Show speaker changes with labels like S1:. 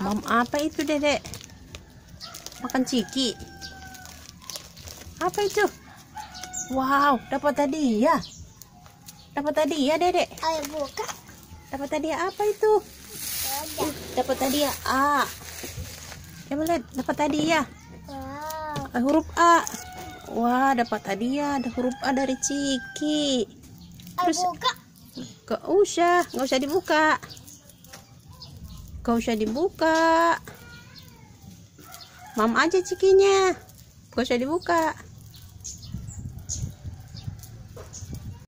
S1: Mam apa itu dedek? Makan ciki. Apa itu? Wow, dapat tadi ya. Dapat tadi ya dedek. Ayo buka. Dapat tadi apa itu? Uh, dapat tadi ya A. ya boleh, dapat tadi ya. Wow. Eh, huruf A. Wah, dapat ya, Ada huruf A dari Ciki. Terus buka. Gak usah, nggak usah dibuka. Gak usah dibuka. Mam aja cikinya. Gak usah dibuka.